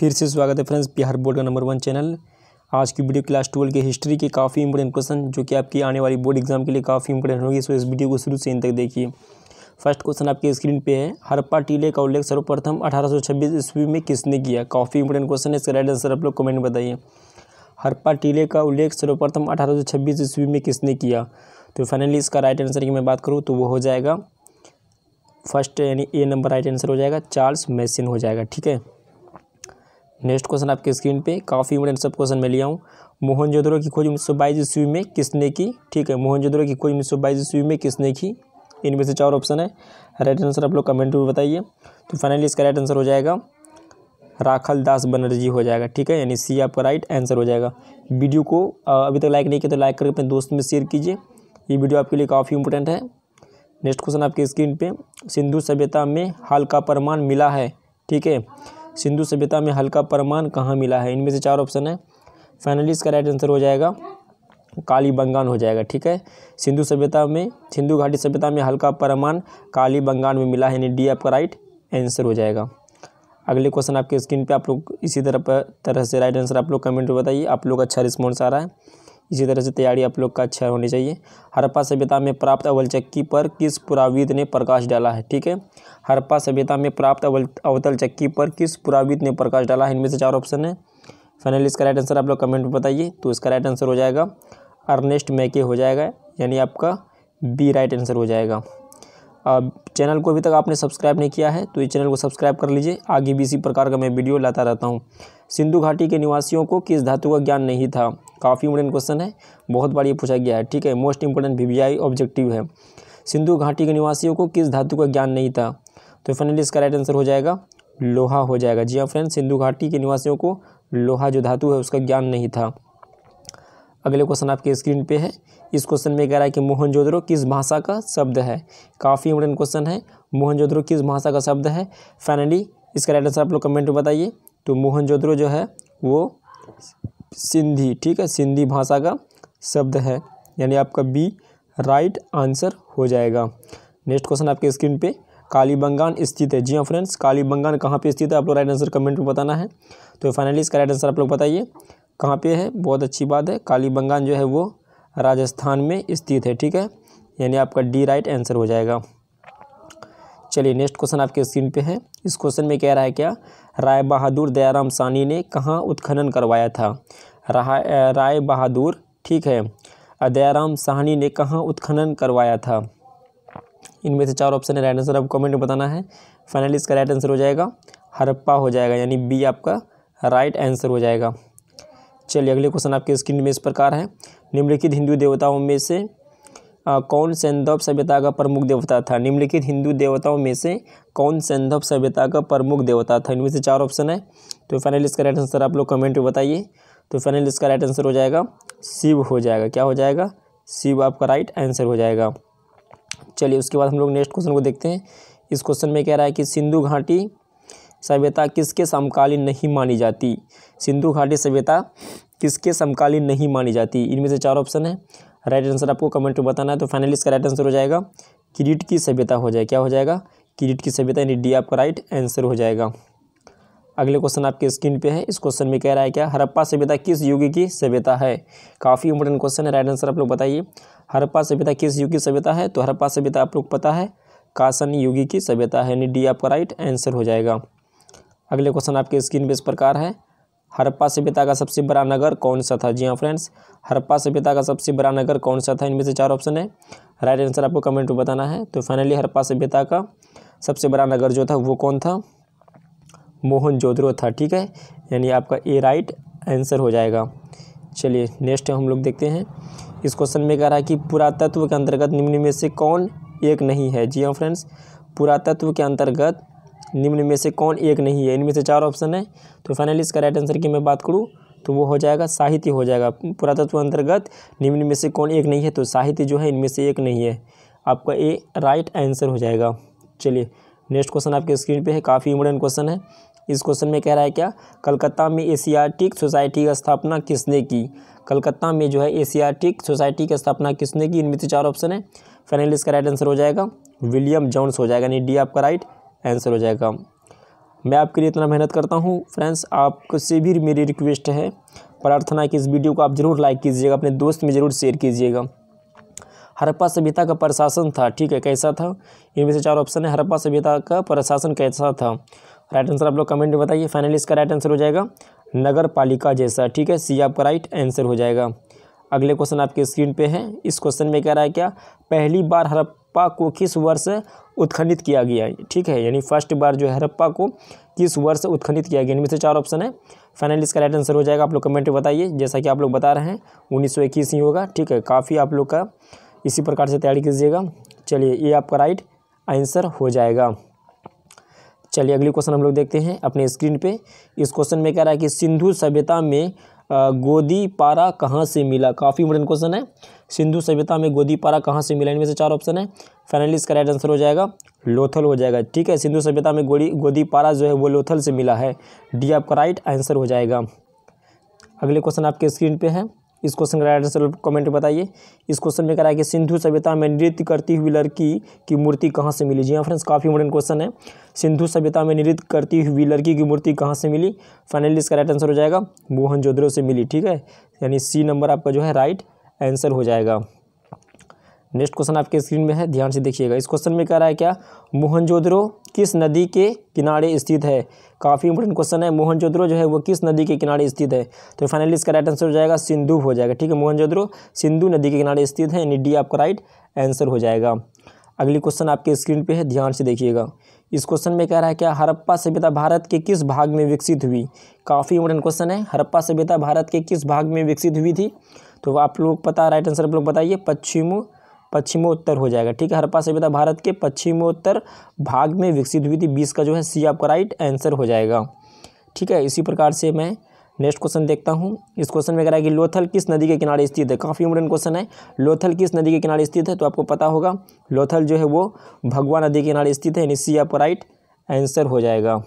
फिर से स्वागत है फ्रेंड्स बिहार बोर्ड का नंबर वन चैनल आज की वीडियो क्लास ट्वेल्व के हिस्ट्री के काफ़ी इंपॉर्टेंट क्वेश्चन जो कि आपकी आने वाली बोर्ड एग्जाम के लिए काफ़ी इंपॉर्टेंट होगी सो इस वीडियो को शुरू से इन तक देखिए फर्स्ट क्वेश्चन आपके स्क्रीन पे है हरप्पा टीले का उल्लेख सर्वप्रथम अठारह ईस्वी में किसने किया काफ़ी इंपॉर्टेंट क्वेश्चन है इसका राइट आंसर आप लोग कमेंट बताइए हरप्पा टीले का उल्लेख सर्वप्रथम अठारह ईस्वी में किसने किया तो फाइनली इसका राइट आंसर की मैं बात करूँ तो वो हो जाएगा फर्स्ट यानी ए नंबर राइट आंसर हो जाएगा चार्ल्स मैसिन हो जाएगा ठीक है नेक्स्ट क्वेश्चन आपके स्क्रीन पे काफ़ी इंपोर्टेंट सब क्वेश्चन मैं लिया हूँ मोहनजोदड़ो की खोज उन्नीस सौ बाईस ईस्वी में किसने की ठीक है मोहनजोदड़ो की खोज उन्नीस सौ बाईस ईस्वी में किसने की इनमें से चार ऑप्शन है राइट आंसर आप लोग कमेंट में बताइए तो फाइनली इसका राइट आंसर हो जाएगा राखल दास बनर्जी हो जाएगा ठीक है यानी सी आपका राइट आंसर हो जाएगा वीडियो को अभी तक लाइक नहीं किया तो लाइक करके अपने दोस्त में शेयर कीजिए ये वीडियो आपके लिए काफ़ी इंपॉर्टेंट है नेक्स्ट क्वेश्चन आपके स्क्रीन पे सिंधु सभ्यता में हाल का प्रमाण मिला है ठीक है सिंधु सभ्यता में हल्का प्रमाण कहाँ मिला है इनमें से चार ऑप्शन है फाइनली इसका राइट आंसर हो जाएगा काली बंगान हो जाएगा ठीक है सिंधु सभ्यता में सिंधु घाटी सभ्यता में हल्का परमान काली बंगान में मिला है यानी डी आपका राइट आंसर हो जाएगा अगले क्वेश्चन आपके स्क्रीन पे आप लोग इसी तरह पर तरह से राइट आंसर आप लोग कमेंट में बताइए आप लोग अच्छा रिस्पॉन्स आ रहा है इसी तरह से तैयारी आप लोग का अच्छा होनी चाहिए हरप्पा सभ्यता में प्राप्त अवल चक्की पर किस पुराविद ने प्रकाश डाला है ठीक है हरप्पा सभ्यता में प्राप्त अवल अवतल चक्की पर किस पुराविद ने प्रकाश डाला है इनमें से चार ऑप्शन है फाइनली इसका राइट आंसर आप लोग कमेंट में बताइए तो इसका राइट आंसर हो जाएगा अर्नेस्ट मैके हो जाएगा यानी आपका बी राइट आंसर हो जाएगा चैनल को अभी तक आपने सब्सक्राइब नहीं किया है तो इस चैनल को सब्सक्राइब कर लीजिए आगे भी इसी प्रकार का मैं वीडियो लाता रहता हूँ सिंधु घाटी के निवासियों को किस धातु का ज्ञान नहीं था काफ़ी इंपोर्टेंट क्वेश्चन है बहुत बार ये पूछा गया है ठीक है मोस्ट इंपोर्टेंट वी ऑब्जेक्टिव है सिंधु घाटी के निवासियों को किस धातु का ज्ञान नहीं था तो फाइनली इसका राइट आंसर हो जाएगा लोहा हो जाएगा जी हाँ फ्रेंड सिंधु घाटी के निवासियों को लोहा जो धातु है उसका ज्ञान नहीं था अगले क्वेश्चन आपके स्क्रीन पे है इस क्वेश्चन में कह रहा है कि मोहनजोद्रो किस भाषा का शब्द है काफ़ी इंपोर्टेंट क्वेश्चन है मोहनजोद्रो किस भाषा का शब्द है फाइनली इसका राइट आंसर आप लोग कमेंट में बताइए तो मोहनजोद्रो जो है वो सिंधी ठीक है सिंधी भाषा का शब्द है यानी आपका बी राइट आंसर हो जाएगा नेक्स्ट क्वेश्चन आपके स्क्रीन पर काली बंगान स्थित है जी हाँ फ्रेंड्स काली बंगान कहाँ पर स्थित है आप लोग राइट आंसर कमेंट में बताना है तो फाइनली इसका राइट आंसर आप लोग बताइए कहाँ पे है बहुत अच्छी बात है काली बंगान जो है वो राजस्थान में स्थित है ठीक है यानी आपका डी राइट आंसर हो जाएगा चलिए नेक्स्ट क्वेश्चन आपके स्क्रीन पे है इस क्वेश्चन में कह रहा है क्या राय बहादुर दयाराम सानी ने कहाँ उत्खनन करवाया था राय बहादुर ठीक है दयाराम साहनी ने कहाँ उत्खनन करवाया था इनमें से चार ऑप्शन है राइट आंसर आपको कमेंट में बताना है फाइनली इसका राइट आंसर हो जाएगा हरप्पा हो जाएगा यानी बी आपका राइट आंसर हो जाएगा चलिए अगले क्वेश्चन आपके स्क्रीन में इस प्रकार है निम्नलिखित हिंदू देवताओं में से कौन सेंधव सभ्यता का प्रमुख देवता था निम्नलिखित हिंदू देवताओं में से कौन सेंधव सभ्यता का प्रमुख देवता था इनमें से चार ऑप्शन है तो फाइनल इसका राइट आंसर आप लोग कमेंट में बताइए तो फाइनल इसका राइट आंसर हो जाएगा शिव हो जाएगा क्या हो जाएगा शिव आपका राइट आंसर हो जाएगा चलिए उसके बाद हम लोग नेक्स्ट क्वेश्चन को देखते हैं इस क्वेश्चन में कह रहा है कि सिंधु घाटी सभ्यता किसके समकालीन नहीं मानी जाती सिंधु घाटी सभ्यता किसके समकालीन नहीं मानी जाती इनमें से चार ऑप्शन है राइट आंसर आपको कमेंट में बताना है तो फाइनली इसका राइट आंसर हो जाएगा किरीट की सभ्यता हो जाए क्या हो जाएगा किरीट की सभ्यता यानी डी आपका राइट आंसर हो जाएगा अगले क्वेश्चन आपके स्क्रीन पे है इस क्वेश्चन में कह रहा है क्या हरप्पा सभ्यता किस युग की सभ्यता है काफ़ी इंपॉर्टेंट क्वेश्चन है राइट आंसर आप लोग बताइए हरप्पा सभ्यता किस युग की सभ्यता है तो हरप्पा सभ्यता आप लोग पता है कासन युगी की सभ्यता है यानी डी आपका राइट आंसर हो जाएगा अगले क्वेश्चन आपके स्क्रीन पे इस प्रकार है हरप्पा सभ्यता का सबसे बड़ा नगर कौन सा था जी हाँ फ्रेंड्स हरप्पा सभ्यता का सबसे बड़ा नगर कौन सा था इनमें से चार ऑप्शन है राइट आंसर आपको कमेंट में बताना है तो फाइनली हरप्पा सभ्यता का सबसे बड़ा नगर जो था वो कौन था मोहन था ठीक है यानी आपका ए राइट आंसर हो जाएगा चलिए नेक्स्ट हम लोग देखते हैं इस क्वेश्चन में कह रहा है कि पुरातत्व के अंतर्गत निम्न में से कौन एक नहीं है जी हाँ फ्रेंड्स पुरातत्व के अंतर्गत निम्न में से कौन एक नहीं है इनमें से चार ऑप्शन है तो फाइनली इसका राइट आंसर की मैं बात करूँ तो वो हो जाएगा साहित्य हो जाएगा पुरातत्व अंतर्गत निम्न में से कौन एक नहीं है तो साहित्य जो है इनमें से एक नहीं है आपका ए राइट आंसर हो जाएगा चलिए नेक्स्ट क्वेश्चन आपके स्क्रीन पे है काफ़ी इम्पोर्टेंट क्वेश्चन है इस क्वेश्चन में कह रहा है क्या कलकत्ता में एशियाटिक सोसाइटी की स्थापना किसने की कलकत्ता में जो है एशियाटिक सोसाइटी की स्थापना किसने की इनमें से चार ऑप्शन है फाइनलिस्ट इसका राइट आंसर हो जाएगा विलियम जॉन्स हो जाएगा यानी डी आपका राइट आंसर हो जाएगा मैं आपके लिए इतना मेहनत करता हूँ फ्रेंड्स आप से भी मेरी रिक्वेस्ट है प्रार्थना कि इस वीडियो को आप ज़रूर लाइक कीजिएगा अपने दोस्त में ज़रूर शेयर कीजिएगा हरप्पा सभ्यता का प्रशासन था ठीक है कैसा था इनमें से चार ऑप्शन है हरप्पा सभ्यता का प्रशासन कैसा था राइट आंसर आप लोग कमेंट में बताइए फाइनली इसका राइट आंसर हो जाएगा नगर पालिका जैसा ठीक है सी आपका राइट आंसर हो जाएगा अगले क्वेश्चन आपके स्क्रीन पे है इस क्वेश्चन में कह रहा है क्या पहली बार हरप हड़प्पा को किस वर्ष उत्खनित किया गया ठीक है यानी फर्स्ट बार जो है हड़प्पा को किस वर्ष उत्खनित किया गया इनमें से चार ऑप्शन है फाइनल इसका राइट आंसर हो जाएगा आप लोग कमेंट बताइए जैसा कि आप लोग बता रहे हैं उन्नीस ही होगा ठीक है काफ़ी आप लोग का इसी प्रकार से तैयारी कीजिएगा चलिए ये आपका राइट आंसर हो जाएगा चलिए अगली क्वेश्चन हम लोग देखते हैं अपने स्क्रीन पे इस क्वेश्चन में कह रहा है कि सिंधु सभ्यता में गोदी पारा कहाँ से मिला काफ़ी इंपॉर्टेंट क्वेश्चन है सिंधु सभ्यता में गोदी पारा कहाँ से मिला इनमें से चार ऑप्शन है फाइनली इसका राइट आंसर हो जाएगा लोथल हो जाएगा ठीक है सिंधु सभ्यता में गोदी गोदी पारा जो है वो लोथल से मिला है डी आपका राइट आंसर हो जाएगा अगले क्वेश्चन आपके स्क्रीन पर है इस क्वेश्चन का राइट आंसर कमेंट बताइए इस क्वेश्चन में करा कि सिंधु सभ्यता में नृत्य करती हुई लड़की की मूर्ति कहाँ से मिली जी हाँ फ्रेंड्स काफ़ी इंपॉर्टेंट क्वेश्चन है सिंधु सभ्यता में नृत्य करती हुई लड़की की मूर्ति कहाँ से मिली फाइनली इसका राइट आंसर हो जाएगा मोहनजोदड़ो से मिली ठीक है यानी सी नंबर आपका जो है राइट आंसर हो जाएगा नेक्स्ट क्वेश्चन आपके स्क्रीन में है ध्यान से देखिएगा इस क्वेश्चन में कह रहा है क्या मोहनजोद्रो किस नदी के किनारे स्थित है काफ़ी इंपॉर्टेंट क्वेश्चन है मोहनजोद्रो जो है वो किस नदी के किनारे स्थित है तो फाइनली इसका राइट आंसर हो जाएगा सिंधु हो जाएगा ठीक है मोहनजोद्रो सिंधु नदी के किनारे स्थित है निडी आपका राइट आंसर हो जाएगा अगली क्वेश्चन आपके स्क्रीन पे है ध्यान से देखिएगा इस क्वेश्चन में कह रहा है क्या हरप्पा सभ्यता भारत के किस भाग में विकसित हुई काफ़ी इंपॉर्टेंट क्वेश्चन है हरप्पा सभ्यता भारत के किस भाग में विकसित हुई थी तो आप लोग पता राइट आंसर आप लोग बताइए पश्चिम पश्चिमोत्तर हो जाएगा ठीक है हरप्पा सभ्यता भारत के पश्चिमोत्तर भाग में विकसित हुई थी बीस का जो है सी आपका राइट आंसर हो जाएगा ठीक है इसी प्रकार से मैं नेक्स्ट क्वेश्चन देखता हूँ इस क्वेश्चन में कह रहा है कि लोथल किस नदी के किनारे स्थित है काफ़ी इंपोर्टेंट क्वेश्चन है लोथल किस नदी के किनारे स्थित है तो आपको पता होगा लोथल जो है वो भगवा नदी के किनारे स्थित है यानी सी आपका राइट आंसर हो जाएगा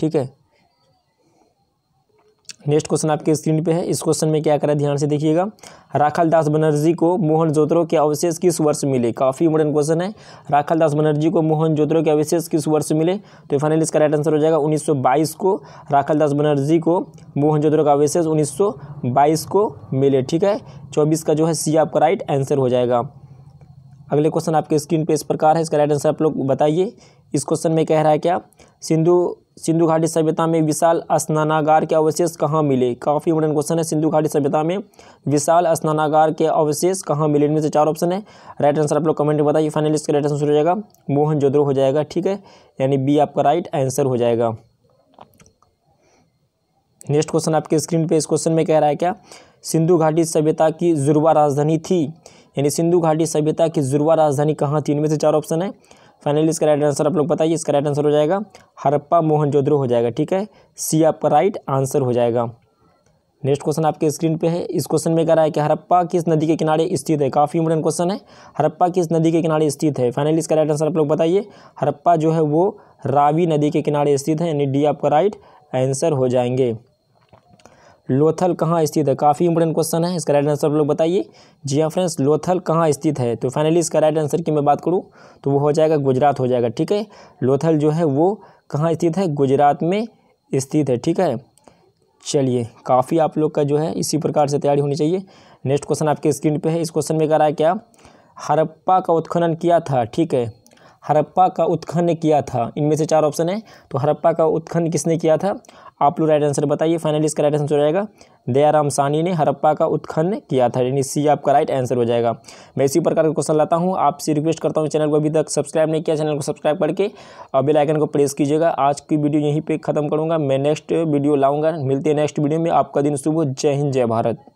ठीक है नेक्स्ट क्वेश्चन आपके स्क्रीन पे है इस क्वेश्चन में क्या करा ध्यान से देखिएगा राखल दास बनर्जी को मोहन जोत्रो के अवशेष किस वर्ष मिले काफ़ी इंपॉर्टेंट क्वेश्चन है राखल दास बनर्जी को मोहन जोत्रो के अवशेष किस वर्ष मिले तो फाइनल इसका राइट आंसर हो जाएगा 1922 को राखल दास बनर्जी को मोहन जोत्रो का अवशेष उन्नीस को मिले ठीक है चौबीस का जो है सी आपका राइट आंसर हो जाएगा अगले क्वेश्चन आपके स्क्रीन पे इस प्रकार है इसका राइट आंसर आप लोग बताइए इस क्वेश्चन में कह रहा है क्या सिंधु सिंधु घाटी सभ्यता में विशाल स्नानागार के अवशेष कहाँ मिले काफ़ी इंपोर्टेंट क्वेश्चन है सिंधु घाटी सभ्यता में विशाल स्नानागार के अवशेष कहाँ मिले इनमें से चार ऑप्शन है राइट आंसर आप लोग कमेंट में बताइए फाइनल इसका राइट आंसर हो जाएगा मोहन जोद्रो हो जाएगा ठीक है यानी बी आपका राइट आंसर हो जाएगा नेक्स्ट क्वेश्चन आपके स्क्रीन पर इस क्वेश्चन में कह रहा है क्या सिंधु घाटी सभ्यता की जुड़वा राजधानी थी यानी सिंधु घाटी सभ्यता की जुर्वा राजधानी कहाँ थी इनमें से चार ऑप्शन है फाइनली इसका राइट आंसर आप लोग बताइए इसका राइट आंसर हो जाएगा हरप्पा मोहनजोदड़ो हो जाएगा ठीक है सी आपका राइट आंसर हो जाएगा नेक्स्ट क्वेश्चन आपके स्क्रीन पे है इस क्वेश्चन में कह रहा है कि हरप्पा किस नदी के किनारे स्थित है काफ़ी इंपोर्टेंट क्वेश्चन है हरप्पा किस नदी के किनारे स्थित है फाइनली इसका राइट आंसर आप लोग बताइए हरप्पा जो है वो रावी नदी के किनारे स्थित है यानी डी आपका राइट आंसर हो जाएंगे लोथल कहाँ स्थित है काफ़ी इंपॉर्टेंट क्वेश्चन है इसका राइट आंसर आप लोग बताइए जी हाँ फ्रेंड्स लोथल कहाँ स्थित है तो फाइनली इसका राइट आंसर की मैं बात करूँ तो वो हो जाएगा गुजरात हो जाएगा ठीक है लोथल जो है वो कहाँ स्थित है गुजरात में स्थित है ठीक है चलिए काफ़ी आप लोग का जो है इसी प्रकार से तैयारी होनी चाहिए नेक्स्ट क्वेश्चन आपके स्क्रीन पर है इस क्वेश्चन में कह रहा है क्या हरप्पा का उत्खनन किया था ठीक है हरप्पा का उत्खनन किया था इनमें से चार ऑप्शन है तो हरप्पा का उत्खनन किसने किया था आप लोग राइट आंसर बताइए फाइनली इसका राइट आंसर हो जाएगा दयाराम सानी ने हरप्पा का उत्खनन किया था यानी सी आपका राइट आंसर हो जाएगा मैं इसी प्रकार का क्वेश्चन लाता हूँ आपसे रिक्वेस्ट करता हूँ चैनल को अभी तक सब्सक्राइब नहीं किया चैनल को सब्सक्राइब करके और बेल आइकन को प्रेस कीजिएगा आज की वीडियो यहीं पर खत्म करूँगा मैं नेक्स्ट वीडियो लाऊंगा मिलते हैं नेक्स्ट वीडियो में आपका दिन शुभ जय हिंद जय भारत